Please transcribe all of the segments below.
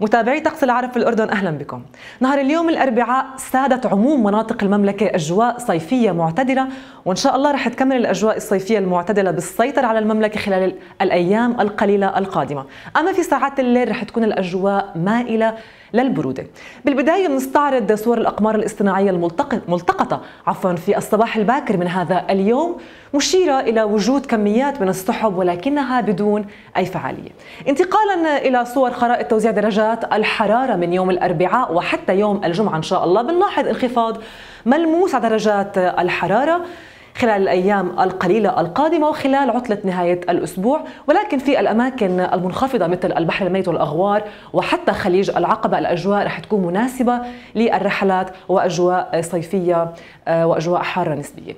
متابعي طقس العرب في الأردن أهلا بكم نهار اليوم الأربعاء سادت عموم مناطق المملكة أجواء صيفية معتدلة وإن شاء الله رح تكمل الأجواء الصيفية المعتدلة بالسيطرة على المملكة خلال الأيام القليلة القادمة أما في ساعات الليل رح تكون الأجواء مائلة للبرودة بالبداية بنستعرض صور الأقمار الاصطناعية الملتقطة عفوا في الصباح الباكر من هذا اليوم مشيرة إلى وجود كميات من السحب ولكنها بدون أي فعالية انتقالا إلى صور خرائط توزيع درجات الحرارة من يوم الأربعاء وحتى يوم الجمعة إن شاء الله بنلاحظ انخفاض ملموس على درجات الحرارة خلال الأيام القليلة القادمة وخلال عطلة نهاية الأسبوع ولكن في الأماكن المنخفضة مثل البحر الميت والأغوار وحتى خليج العقبة الأجواء رح تكون مناسبة للرحلات وأجواء صيفية آه، وأجواء حارة نسبية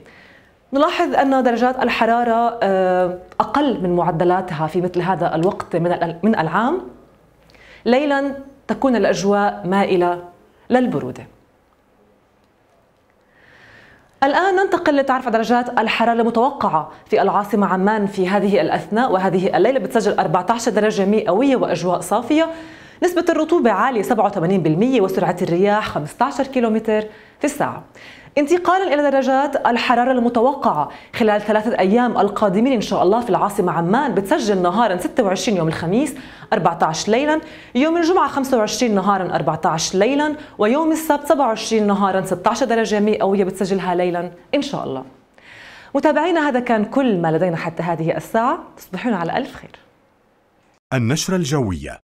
نلاحظ أن درجات الحرارة آه، أقل من معدلاتها في مثل هذا الوقت من العام ليلا تكون الأجواء مائلة للبرودة الآن ننتقل لتعرف درجات الحرارة المتوقعة في العاصمة عمان في هذه الأثناء وهذه الليلة بتسجل 14 درجة مئوية وأجواء صافية نسبة الرطوبة عالية 87% وسرعة الرياح 15 كيلومتر في الساعة انتقالا إلى درجات الحرارة المتوقعة خلال ثلاثة أيام القادمين إن شاء الله في العاصمة عمان بتسجل نهارا 26 يوم الخميس 14 ليلا يوم الجمعة 25 نهارا 14 ليلا ويوم السبت 27 نهارا 16 درجة مئوية بتسجلها ليلا إن شاء الله متابعينا هذا كان كل ما لدينا حتى هذه الساعة تصبحون على ألف خير النشرة الجوية